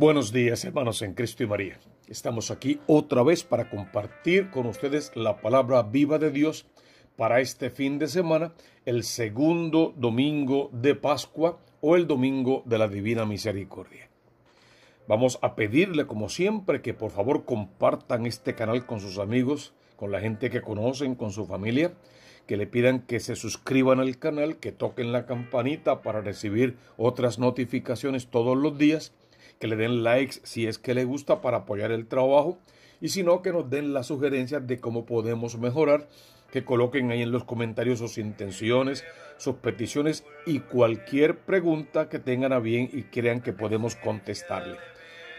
Buenos días, hermanos en Cristo y María. Estamos aquí otra vez para compartir con ustedes la palabra viva de Dios para este fin de semana, el segundo domingo de Pascua o el domingo de la Divina Misericordia. Vamos a pedirle, como siempre, que por favor compartan este canal con sus amigos, con la gente que conocen, con su familia, que le pidan que se suscriban al canal, que toquen la campanita para recibir otras notificaciones todos los días que le den likes si es que le gusta para apoyar el trabajo y si no, que nos den las sugerencias de cómo podemos mejorar, que coloquen ahí en los comentarios sus intenciones, sus peticiones y cualquier pregunta que tengan a bien y crean que podemos contestarle.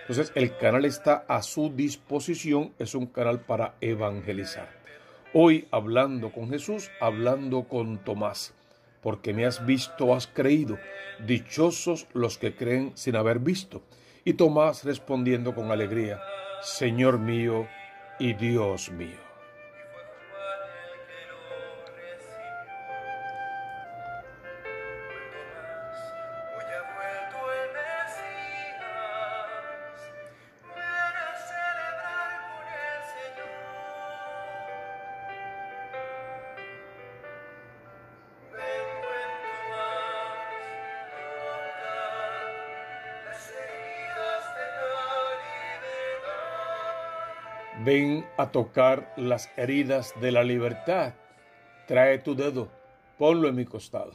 Entonces, el canal está a su disposición, es un canal para evangelizar. Hoy hablando con Jesús, hablando con Tomás, porque me has visto, has creído. Dichosos los que creen sin haber visto y Tomás respondiendo con alegría, Señor mío y Dios mío. a tocar las heridas de la libertad. Trae tu dedo, ponlo en mi costado.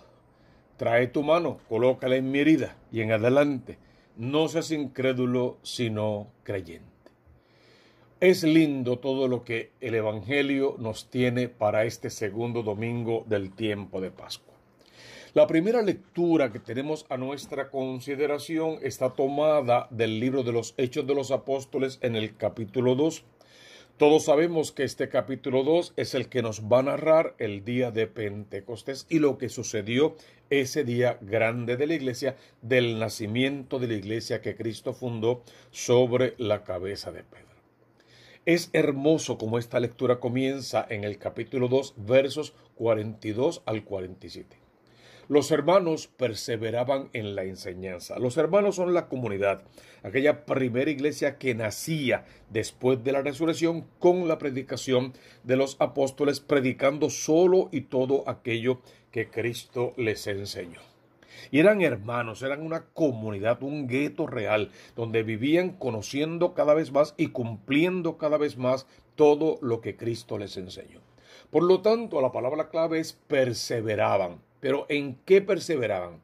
Trae tu mano, colócala en mi herida y en adelante. No seas incrédulo, sino creyente. Es lindo todo lo que el Evangelio nos tiene para este segundo domingo del tiempo de Pascua. La primera lectura que tenemos a nuestra consideración está tomada del libro de los Hechos de los Apóstoles en el capítulo 2, todos sabemos que este capítulo 2 es el que nos va a narrar el día de Pentecostés y lo que sucedió ese día grande de la iglesia, del nacimiento de la iglesia que Cristo fundó sobre la cabeza de Pedro. Es hermoso como esta lectura comienza en el capítulo 2, versos 42 al 47. Los hermanos perseveraban en la enseñanza. Los hermanos son la comunidad, aquella primera iglesia que nacía después de la resurrección con la predicación de los apóstoles, predicando solo y todo aquello que Cristo les enseñó. Y eran hermanos, eran una comunidad, un gueto real, donde vivían conociendo cada vez más y cumpliendo cada vez más todo lo que Cristo les enseñó. Por lo tanto, la palabra clave es perseveraban. Pero ¿en qué perseveraban?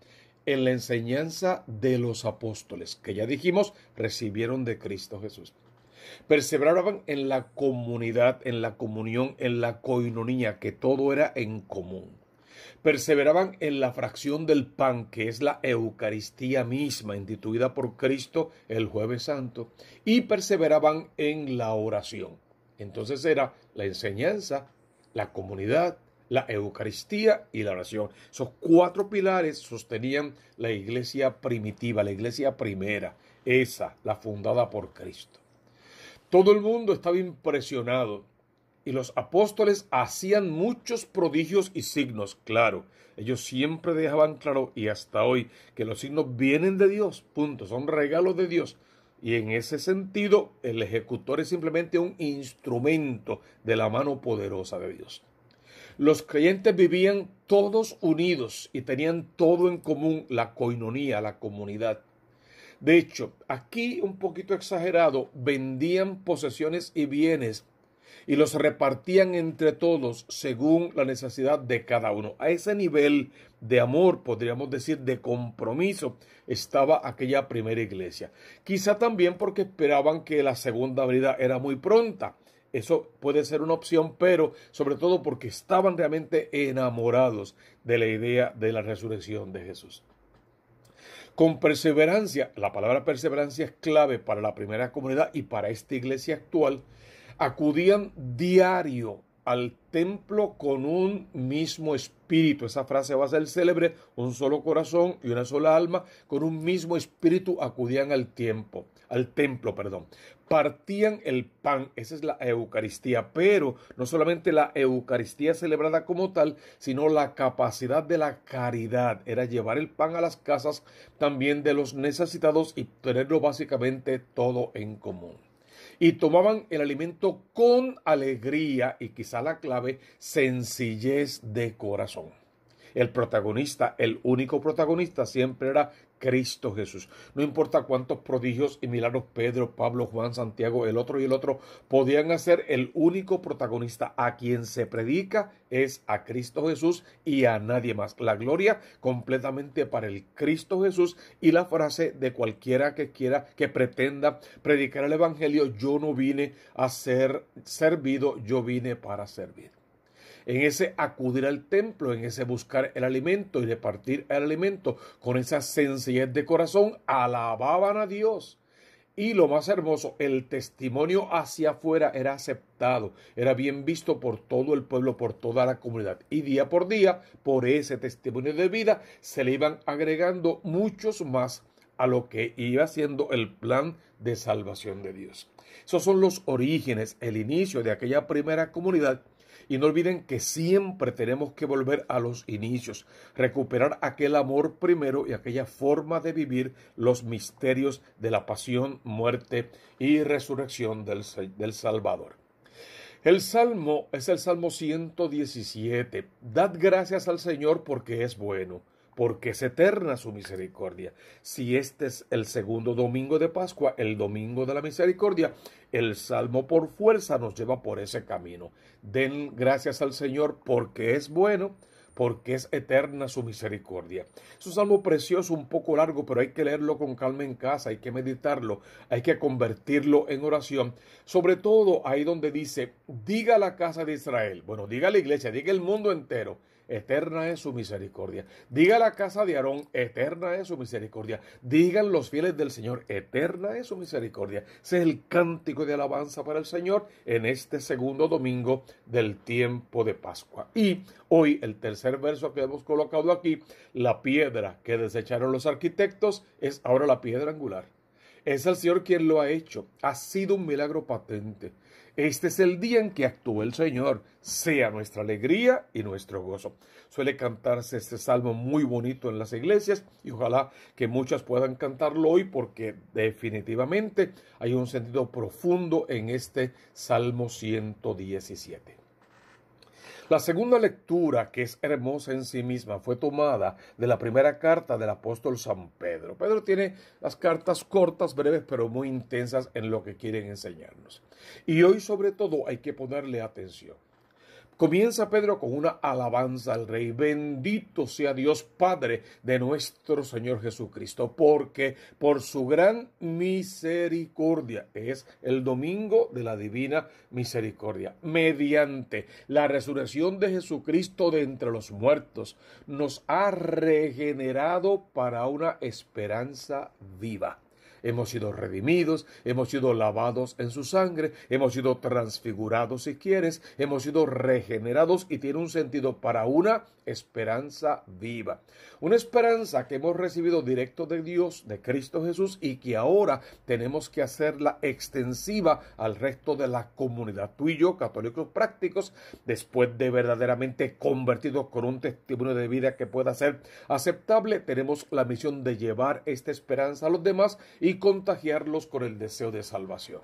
En la enseñanza de los apóstoles, que ya dijimos, recibieron de Cristo Jesús. Perseveraban en la comunidad, en la comunión, en la coinonía, que todo era en común. Perseveraban en la fracción del pan, que es la Eucaristía misma, instituida por Cristo el jueves santo, y perseveraban en la oración. Entonces era la enseñanza, la comunidad, la Eucaristía y la oración. Esos cuatro pilares sostenían la iglesia primitiva, la iglesia primera, esa, la fundada por Cristo. Todo el mundo estaba impresionado y los apóstoles hacían muchos prodigios y signos, claro. Ellos siempre dejaban claro, y hasta hoy, que los signos vienen de Dios, punto, son regalos de Dios. Y en ese sentido, el ejecutor es simplemente un instrumento de la mano poderosa de Dios. Los creyentes vivían todos unidos y tenían todo en común, la coinonía, la comunidad. De hecho, aquí un poquito exagerado, vendían posesiones y bienes y los repartían entre todos según la necesidad de cada uno. A ese nivel de amor, podríamos decir, de compromiso, estaba aquella primera iglesia. Quizá también porque esperaban que la segunda venida era muy pronta. Eso puede ser una opción, pero sobre todo porque estaban realmente enamorados de la idea de la resurrección de Jesús. Con perseverancia, la palabra perseverancia es clave para la primera comunidad y para esta iglesia actual, acudían diario al templo con un mismo espíritu. Esa frase va a ser célebre, un solo corazón y una sola alma, con un mismo espíritu acudían al tiempo, al templo, perdón, partían el pan, esa es la Eucaristía, pero no solamente la Eucaristía celebrada como tal, sino la capacidad de la caridad, era llevar el pan a las casas también de los necesitados y tenerlo básicamente todo en común y tomaban el alimento con alegría y quizá la clave, sencillez de corazón. El protagonista, el único protagonista, siempre era Cristo Jesús. No importa cuántos prodigios y milagros Pedro, Pablo, Juan, Santiago, el otro y el otro podían hacer, el único protagonista a quien se predica es a Cristo Jesús y a nadie más. La gloria completamente para el Cristo Jesús y la frase de cualquiera que quiera, que pretenda predicar el Evangelio, yo no vine a ser servido, yo vine para servir en ese acudir al templo, en ese buscar el alimento y repartir el alimento con esa sencillez de corazón, alababan a Dios. Y lo más hermoso, el testimonio hacia afuera era aceptado, era bien visto por todo el pueblo, por toda la comunidad. Y día por día, por ese testimonio de vida, se le iban agregando muchos más a lo que iba siendo el plan de salvación de Dios. Esos son los orígenes, el inicio de aquella primera comunidad y no olviden que siempre tenemos que volver a los inicios, recuperar aquel amor primero y aquella forma de vivir los misterios de la pasión, muerte y resurrección del, Salvador. El salmo es el Salmo 117. Dad gracias al Señor porque es bueno porque es eterna su misericordia. Si este es el segundo domingo de Pascua, el domingo de la misericordia, el Salmo por fuerza nos lleva por ese camino. Den gracias al Señor porque es bueno, porque es eterna su misericordia. Es un salmo precioso, un poco largo, pero hay que leerlo con calma en casa, hay que meditarlo, hay que convertirlo en oración. Sobre todo ahí donde dice, diga la casa de Israel, bueno, diga la iglesia, diga el mundo entero eterna es su misericordia. Diga la casa de Aarón, eterna es su misericordia. Digan los fieles del Señor, eterna es su misericordia. Ese es el cántico de alabanza para el Señor en este segundo domingo del tiempo de Pascua. Y hoy el tercer verso que hemos colocado aquí, la piedra que desecharon los arquitectos es ahora la piedra angular. Es el Señor quien lo ha hecho. Ha sido un milagro patente. Este es el día en que actuó el Señor, sea nuestra alegría y nuestro gozo. Suele cantarse este salmo muy bonito en las iglesias y ojalá que muchas puedan cantarlo hoy porque definitivamente hay un sentido profundo en este Salmo 117. La segunda lectura, que es hermosa en sí misma, fue tomada de la primera carta del apóstol San Pedro. Pedro tiene las cartas cortas, breves, pero muy intensas en lo que quieren enseñarnos. Y hoy sobre todo hay que ponerle atención. Comienza Pedro con una alabanza al Rey. Bendito sea Dios Padre de nuestro Señor Jesucristo, porque por su gran misericordia, es el domingo de la divina misericordia, mediante la resurrección de Jesucristo de entre los muertos, nos ha regenerado para una esperanza viva hemos sido redimidos, hemos sido lavados en su sangre, hemos sido transfigurados si quieres, hemos sido regenerados y tiene un sentido para una esperanza viva. Una esperanza que hemos recibido directo de Dios, de Cristo Jesús y que ahora tenemos que hacerla extensiva al resto de la comunidad. Tú y yo, católicos prácticos, después de verdaderamente convertidos con un testimonio de vida que pueda ser aceptable, tenemos la misión de llevar esta esperanza a los demás y y contagiarlos con el deseo de salvación.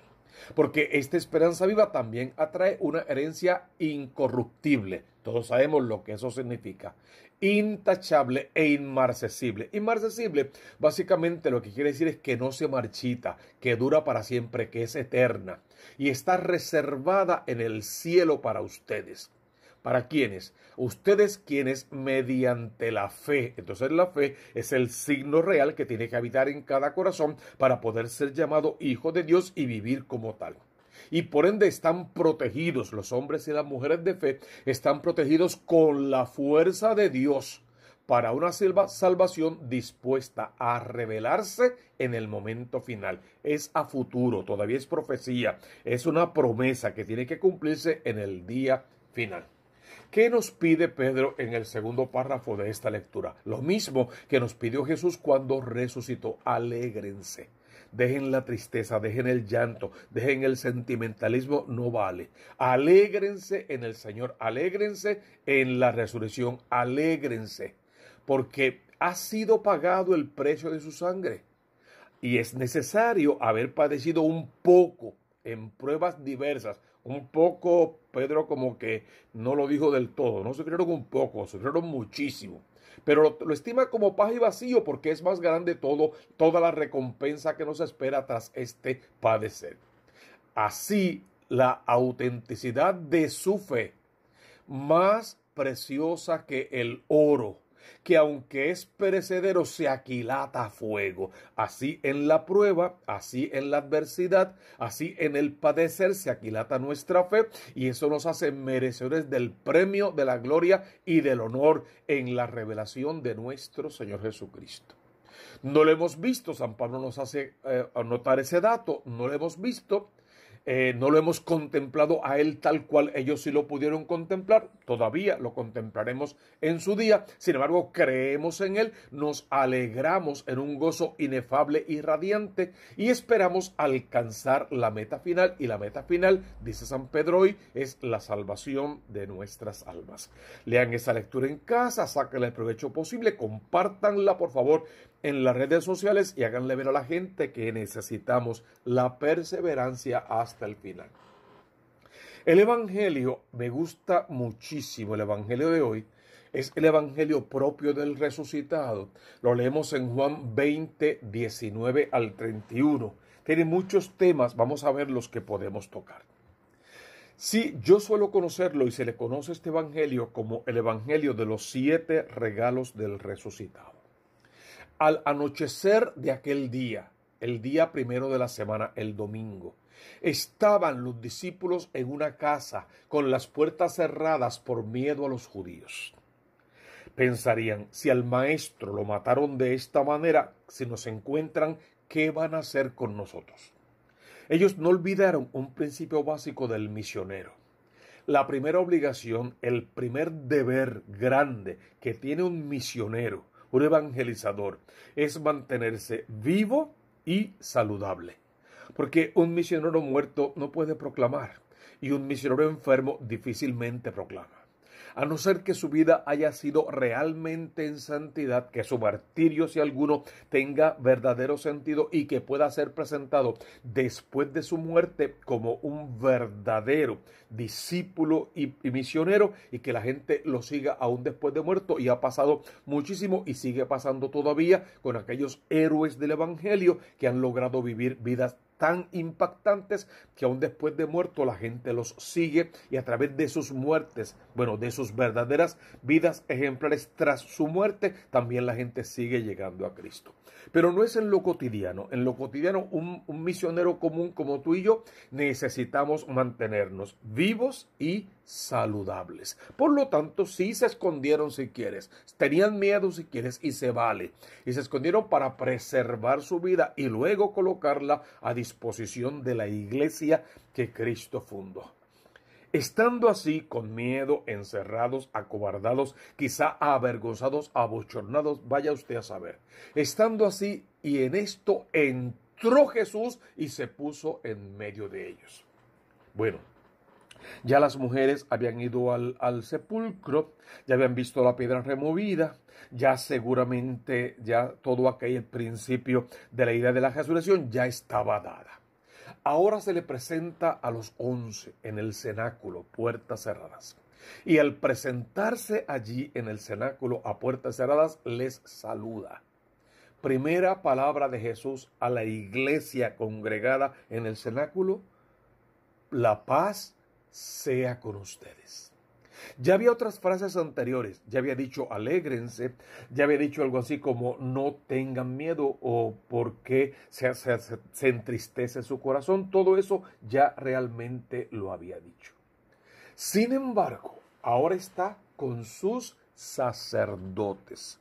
Porque esta esperanza viva también atrae una herencia incorruptible. Todos sabemos lo que eso significa. Intachable e inmarcesible. Inmarcesible básicamente lo que quiere decir es que no se marchita, que dura para siempre, que es eterna y está reservada en el cielo para ustedes. ¿Para quiénes? Ustedes quienes mediante la fe. Entonces la fe es el signo real que tiene que habitar en cada corazón para poder ser llamado hijo de Dios y vivir como tal y por ende están protegidos, los hombres y las mujeres de fe están protegidos con la fuerza de Dios para una salvación dispuesta a revelarse en el momento final. Es a futuro, todavía es profecía, es una promesa que tiene que cumplirse en el día final. ¿Qué nos pide Pedro en el segundo párrafo de esta lectura? Lo mismo que nos pidió Jesús cuando resucitó. Alégrense. Dejen la tristeza, dejen el llanto, dejen el sentimentalismo, no vale. Alégrense en el Señor, alégrense en la resurrección, alégrense, porque ha sido pagado el precio de su sangre. Y es necesario haber padecido un poco en pruebas diversas. Un poco, Pedro como que no lo dijo del todo, no sufrieron un poco, sufrieron muchísimo. Pero lo, estima como paja y vacío porque es más grande todo, toda la recompensa que nos espera tras este padecer. Así, la autenticidad de su fe, más preciosa que el oro que aunque es perecedero, se aquilata a fuego. Así en la prueba, así en la adversidad, así en el padecer, se aquilata nuestra fe y eso nos hace merecedores del premio, de la gloria y del honor en la revelación de nuestro Señor Jesucristo. No lo hemos visto, San Pablo nos hace eh, anotar ese dato, no lo hemos visto, eh, no lo hemos contemplado a Él tal cual ellos sí lo pudieron contemplar, todavía lo contemplaremos en su día, sin embargo creemos en Él, nos alegramos en un gozo inefable y radiante y esperamos alcanzar la meta final y la meta final, dice San Pedro hoy, es la salvación de nuestras almas. Lean esa lectura en casa, sáquenle el provecho posible, compártanla por favor en las redes sociales y háganle ver a la gente que necesitamos la perseverancia hasta el final. El Evangelio, me gusta muchísimo el Evangelio de hoy, es el Evangelio propio del resucitado. Lo leemos en Juan 20, 19 al 31. Tiene muchos temas, vamos a ver los que podemos tocar. Sí, yo suelo conocerlo y se le conoce este Evangelio como el Evangelio de los siete regalos del resucitado al anochecer de aquel día, el día primero de la semana, el domingo. Estaban los discípulos en una casa con las puertas cerradas por miedo a los judíos. Pensarían, si al maestro lo mataron de esta manera, si nos encuentran, ¿qué van a hacer con nosotros? Ellos no olvidaron un principio básico del misionero. La primera obligación, el primer deber grande que tiene un misionero, un evangelizador es mantenerse vivo y saludable. Porque un misionero muerto no puede proclamar y un misionero enfermo difícilmente proclama a no ser que su vida haya sido realmente en santidad, que su martirio, si alguno, tenga verdadero sentido y que pueda ser presentado después de su muerte como un verdadero discípulo y, misionero y que la gente lo siga aún después de muerto y ha pasado muchísimo y sigue pasando todavía con aquellos héroes del Evangelio que han logrado vivir vidas tan impactantes que aún después de muerto la gente los sigue y a través de sus muertes, bueno, de sus verdaderas vidas ejemplares tras su muerte, también la gente sigue llegando a Cristo. Pero no es en lo cotidiano, en lo cotidiano un, misionero común como tú y yo necesitamos mantenernos vivos y saludables. Por lo tanto, sí se escondieron si quieres, tenían miedo si quieres y se vale. Y se escondieron para preservar su vida y luego colocarla a disposición disposición de la iglesia que Cristo fundó. Estando así, con miedo, encerrados, acobardados, quizá avergonzados, abochornados, vaya usted a saber. Estando así, y en esto entró Jesús y se puso en medio de ellos. Bueno, ya las mujeres habían ido al, sepulcro, ya habían visto la piedra removida, ya seguramente ya todo aquel principio de la idea de la resurrección ya estaba dada. Ahora se le presenta a los once en el cenáculo, puertas cerradas. Y al presentarse allí en el cenáculo a puertas cerradas, les saluda. Primera palabra de Jesús a la iglesia congregada en el cenáculo, la paz sea con ustedes. Ya había otras frases anteriores, ya había dicho alégrense, ya había dicho algo así como no tengan miedo o por qué se, se, entristece su corazón, todo eso ya realmente lo había dicho. Sin embargo, ahora está con sus sacerdotes.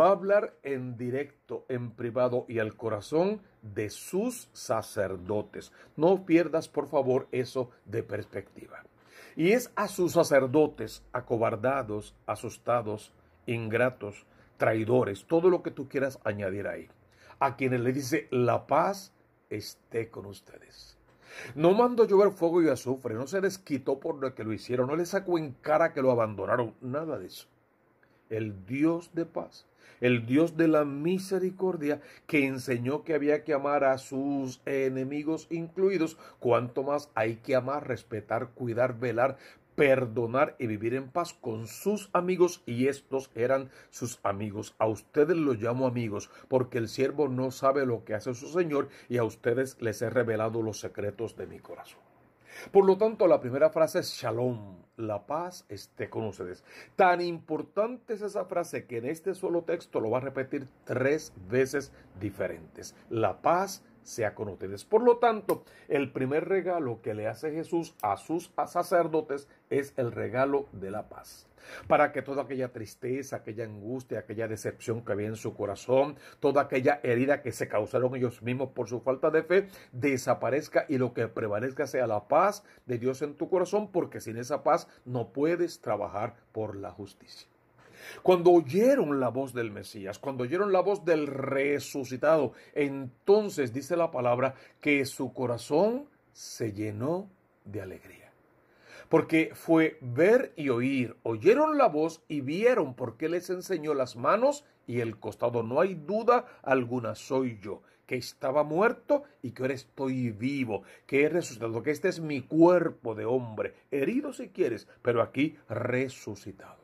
Va a hablar en directo, en privado y al corazón de sus sacerdotes. No pierdas, por favor, eso de perspectiva. Y es a sus sacerdotes, acobardados, asustados, ingratos, traidores, todo lo que tú quieras añadir ahí, a quienes le dice, la paz esté con ustedes. No mandó llover fuego y azufre, no se les quitó por lo que lo hicieron, no les sacó en cara que lo abandonaron, nada de eso el Dios de paz, el Dios de la misericordia, que enseñó que había que amar a sus enemigos incluidos, cuanto más hay que amar, respetar, cuidar, velar, perdonar y vivir en paz con sus amigos y estos eran sus amigos. A ustedes los llamo amigos porque el siervo no sabe lo que hace su Señor y a ustedes les he revelado los secretos de mi corazón. Por lo tanto, la primera frase es Shalom, la paz esté con ustedes. Tan importante es esa frase que en este solo texto lo va a repetir tres veces diferentes. La paz sea con ustedes. Por lo tanto, el primer regalo que le hace Jesús a sus sacerdotes es el regalo de la paz. Para que toda aquella tristeza, aquella angustia, aquella decepción que había en su corazón, toda aquella herida que se causaron ellos mismos por su falta de fe, desaparezca y lo que prevalezca sea la paz de Dios en tu corazón, porque sin esa paz no puedes trabajar por la justicia. Cuando oyeron la voz del Mesías, cuando oyeron la voz del resucitado, entonces dice la palabra que su corazón se llenó de alegría. Porque fue ver y oír, oyeron la voz y vieron porque les enseñó las manos y el costado. No hay duda alguna, soy yo, que estaba muerto y que ahora estoy vivo, que he resucitado, que este es mi cuerpo de hombre, herido si quieres, pero aquí resucitado.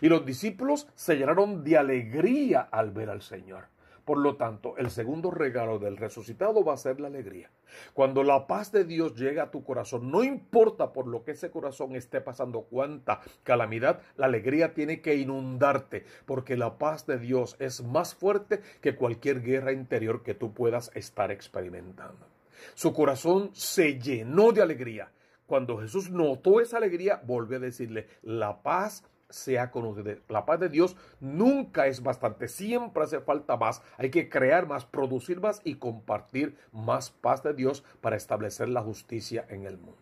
Y los discípulos se llenaron de alegría al ver al Señor. Por lo tanto, el segundo regalo del resucitado va a ser la alegría. Cuando la paz de Dios llega a tu corazón, no importa por lo que ese corazón esté pasando, cuánta calamidad, la alegría tiene que inundarte, porque la paz de Dios es más fuerte que cualquier guerra interior que tú puedas estar experimentando. Su corazón se llenó de alegría. Cuando Jesús notó esa alegría, volvió a decirle, la paz sea con La paz de Dios nunca es bastante, siempre hace falta más. Hay que crear más, producir más y compartir más paz de Dios para establecer la justicia en el mundo.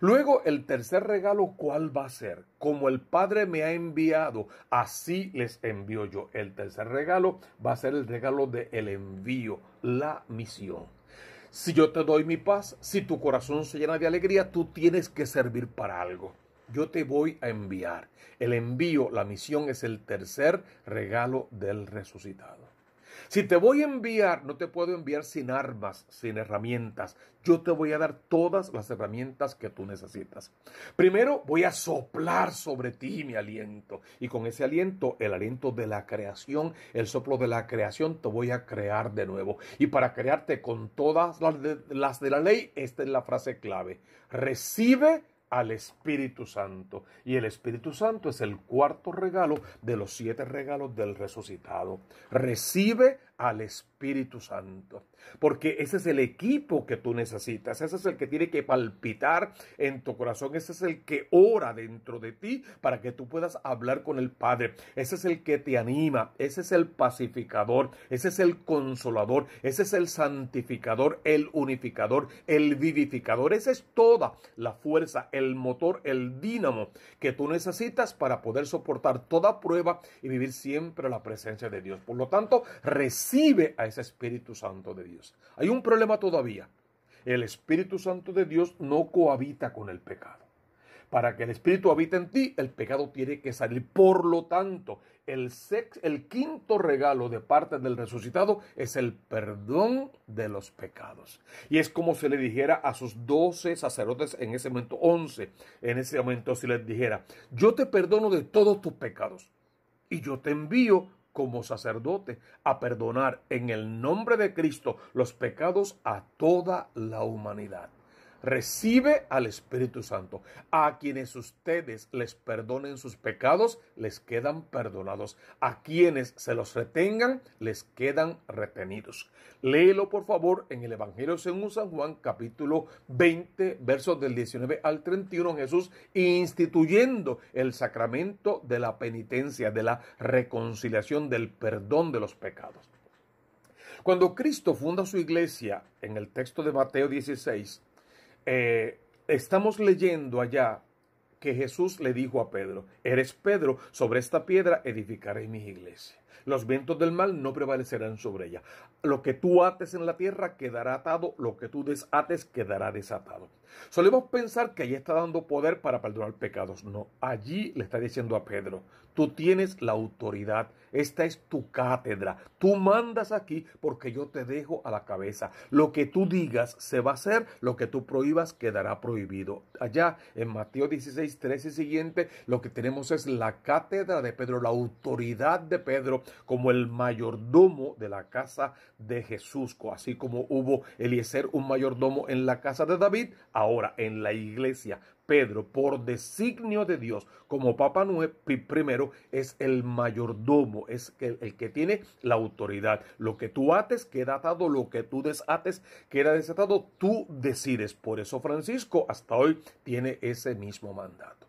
Luego el tercer regalo, ¿cuál va a ser? Como el Padre me ha enviado, así les envío yo. El tercer regalo va a ser el regalo del envío, la misión. Si yo te doy mi paz, si tu corazón se llena de alegría, tú tienes que servir para algo yo te voy a enviar. El envío, la misión es el tercer regalo del resucitado. Si te voy a enviar, no te puedo enviar sin armas, sin herramientas. Yo te voy a dar todas las herramientas que tú necesitas. Primero voy a soplar sobre ti mi aliento. Y con ese aliento, el aliento de la creación, el soplo de la creación, te voy a crear de nuevo. Y para crearte con todas las de, las de la ley, esta es la frase clave. Recibe al Espíritu Santo. Y el Espíritu Santo es el cuarto regalo de los siete regalos del resucitado. Recibe al Espíritu Santo. Porque ese es el equipo que tú necesitas, ese es el que tiene que palpitar en tu corazón, ese es el que ora dentro de ti para que tú puedas hablar con el Padre, ese es el que te anima, ese es el pacificador, ese es el consolador, ese es el santificador, el unificador, el vivificador, esa es toda la fuerza, el motor, el dínamo que tú necesitas para poder soportar toda prueba y vivir siempre la presencia de Dios. Por lo tanto, a ese Espíritu Santo de Dios. Hay un problema todavía. El Espíritu Santo de Dios no cohabita con el pecado. Para que el Espíritu habite en ti, el pecado tiene que salir. Por lo tanto, el, el quinto regalo de parte del resucitado es el perdón de los pecados. Y es como si le dijera a sus doce sacerdotes en ese momento, once, en ese momento si les dijera, yo te perdono de todos tus pecados y yo te envío como sacerdote a perdonar en el nombre de Cristo los pecados a toda la humanidad recibe al Espíritu Santo. A quienes ustedes les perdonen sus pecados, les quedan perdonados. A quienes se los retengan, les quedan retenidos. Léelo por favor en el Evangelio según San Juan capítulo 20, versos del 19 al 31. Jesús instituyendo el sacramento de la penitencia, de la reconciliación, del perdón de los pecados. Cuando Cristo funda su iglesia, en el texto de Mateo 16, eh, estamos leyendo allá que Jesús le dijo a Pedro, eres Pedro, sobre esta piedra edificaré mi iglesia. Los vientos del mal no prevalecerán sobre ella. Lo que tú ates en la tierra quedará atado, lo que tú desates quedará desatado. Solemos pensar que allí está dando poder para perdonar pecados. No, allí le está diciendo a Pedro, tú tienes la autoridad, esta es tu cátedra, tú mandas aquí porque yo te dejo a la cabeza. Lo que tú digas se va a hacer, lo que tú prohíbas quedará prohibido. Allá en Mateo 16, 13 y siguiente, lo que tenemos es la cátedra de Pedro, la autoridad de Pedro como el mayordomo de la casa de Jesús, así como hubo Eliezer, un mayordomo en la casa de David, ahora en la iglesia, Pedro, por designio de Dios, como Papa Nuevo, primero es el mayordomo, es el, que tiene la autoridad. Lo que tú ates queda atado, lo que tú desates queda desatado, tú decides. Por eso Francisco hasta hoy tiene ese mismo mandato.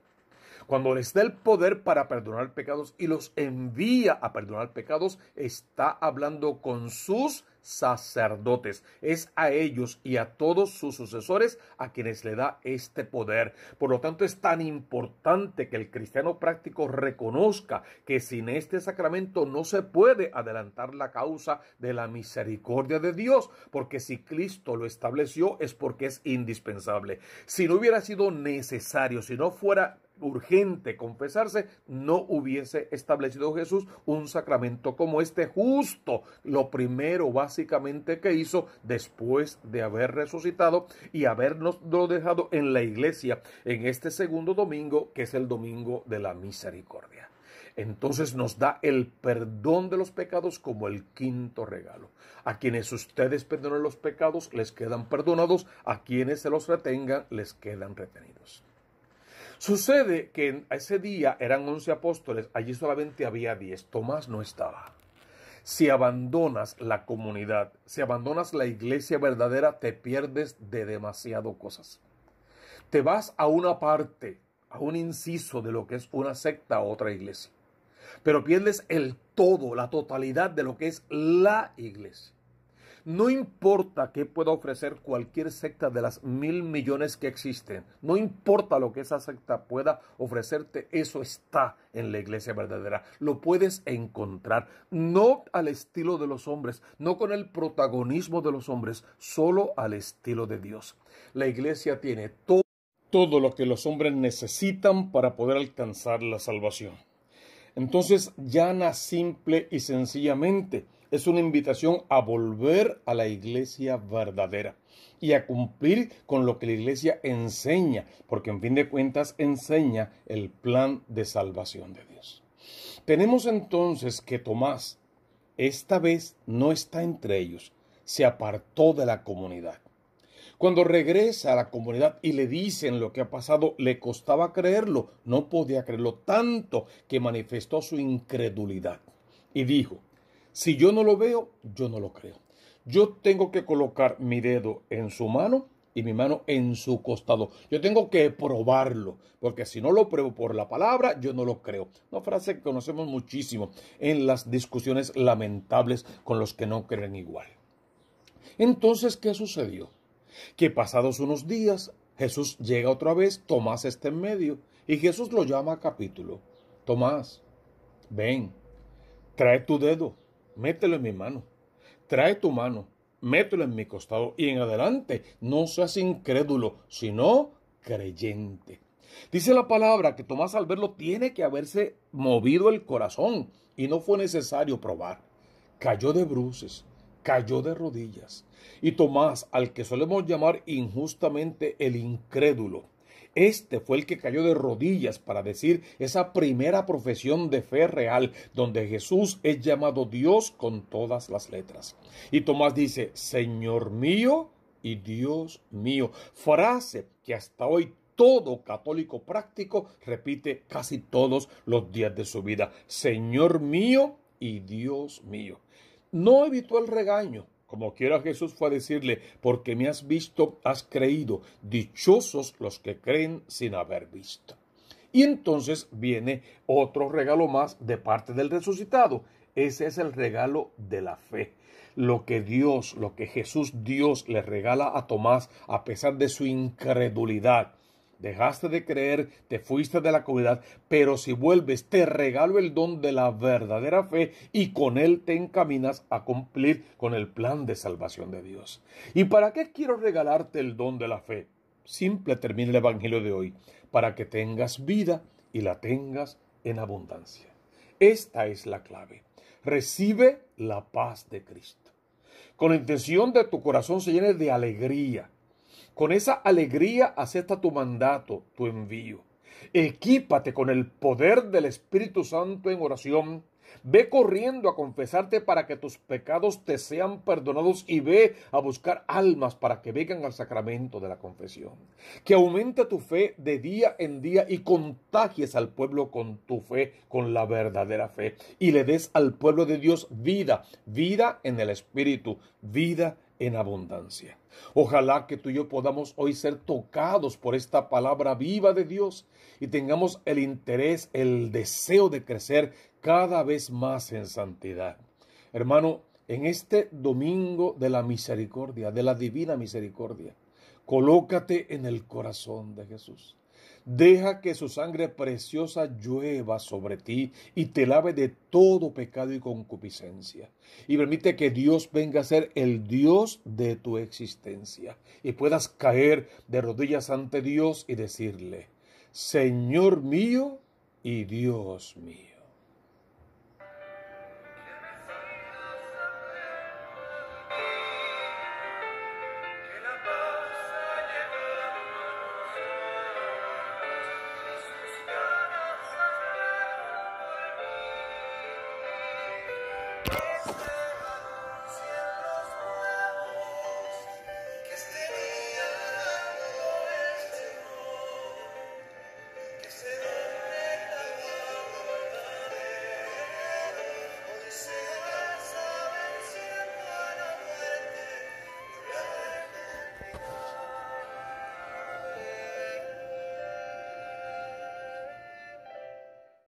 Cuando les da el poder para perdonar pecados y los envía a perdonar pecados, está hablando con sus sacerdotes. Es a ellos y a todos sus sucesores a quienes le da este poder. Por lo tanto, es tan importante que el cristiano práctico reconozca que sin este sacramento no se puede adelantar la causa de la misericordia de Dios, porque si Cristo lo estableció es porque es indispensable. Si no hubiera sido necesario, si no fuera urgente confesarse, no hubiese establecido Jesús un sacramento como este justo. Lo primero básicamente que hizo después de haber resucitado y habernos dejado en la iglesia en este segundo domingo, que es el domingo de la misericordia. Entonces nos da el perdón de los pecados como el quinto regalo. A quienes ustedes perdonen los pecados, les quedan perdonados. A quienes se los retengan, les quedan retenidos. Sucede que ese día eran once apóstoles, allí solamente había diez, Tomás no estaba. Si abandonas la comunidad, si abandonas la iglesia verdadera, te pierdes de demasiado cosas. Te vas a una parte, a un inciso de lo que es una secta o otra iglesia. Pero pierdes el todo, la totalidad de lo que es la iglesia. No importa qué pueda ofrecer cualquier secta de las mil millones que existen, no importa lo que esa secta pueda ofrecerte, eso está en la iglesia verdadera. Lo puedes encontrar, no al estilo de los hombres, no con el protagonismo de los hombres, solo al estilo de Dios. La iglesia tiene todo, todo lo que los hombres necesitan para poder alcanzar la salvación. Entonces, llana, simple y sencillamente, es una invitación a volver a la iglesia verdadera y a cumplir con lo que la iglesia enseña, porque en fin de cuentas enseña el plan de salvación de Dios. Tenemos entonces que Tomás esta vez no está entre ellos, se apartó de la comunidad. Cuando regresa a la comunidad y le dicen lo que ha pasado, le costaba creerlo, no podía creerlo tanto que manifestó su incredulidad y dijo, si yo no lo veo, yo no lo creo. Yo tengo que colocar mi dedo en su mano y mi mano en su costado. Yo tengo que probarlo, porque si no lo pruebo por la palabra, yo no lo creo. Una frase que conocemos muchísimo en las discusiones lamentables con los que no creen igual. Entonces, ¿qué sucedió? que pasados unos días Jesús llega otra vez, Tomás está en medio y Jesús lo llama a capítulo. Tomás, ven, trae tu dedo, mételo en mi mano, trae tu mano, mételo en mi costado y en adelante no seas incrédulo, sino creyente. Dice la palabra que Tomás al verlo tiene que haberse movido el corazón y no fue necesario probar. Cayó de bruces, cayó de rodillas. Y Tomás, al que solemos llamar injustamente el incrédulo, este fue el que cayó de rodillas para decir esa primera profesión de fe real, donde Jesús es llamado Dios con todas las letras. Y Tomás dice, Señor mío y Dios mío, frase que hasta hoy todo católico práctico repite casi todos los días de su vida, Señor mío y Dios mío. No evitó el regaño, como quiera Jesús fue a decirle, porque me has visto, has creído, dichosos los que creen sin haber visto. Y entonces viene otro regalo más de parte del resucitado. Ese es el regalo de la fe. Lo que Dios, lo que Jesús Dios le regala a Tomás a pesar de su incredulidad Dejaste de creer, te fuiste de la comunidad, pero si vuelves te regalo el don de la verdadera fe y con él te encaminas a cumplir con el plan de salvación de Dios. ¿Y para qué quiero regalarte el don de la fe? Simple termina el Evangelio de hoy, para que tengas vida y la tengas en abundancia. Esta es la clave. Recibe la paz de Cristo. Con la intención de tu corazón se llene de alegría con esa alegría acepta tu mandato, tu envío. Equípate con el poder del Espíritu Santo en oración. Ve corriendo a confesarte para que tus pecados te sean perdonados y ve a buscar almas para que vengan al sacramento de la confesión. Que aumente tu fe de día en día y contagies al pueblo con tu fe, con la verdadera fe, y le des al pueblo de Dios vida, vida en el Espíritu, vida en abundancia. Ojalá que tú y yo podamos hoy ser tocados por esta palabra viva de Dios y tengamos el interés, el deseo de crecer cada vez más en santidad. Hermano, en este domingo de la misericordia, de la divina misericordia, colócate en el corazón de Jesús. Deja que su sangre preciosa llueva sobre ti y te lave de todo pecado y concupiscencia. Y permite que Dios venga a ser el Dios de tu existencia y puedas caer de rodillas ante Dios y decirle, Señor mío y Dios mío.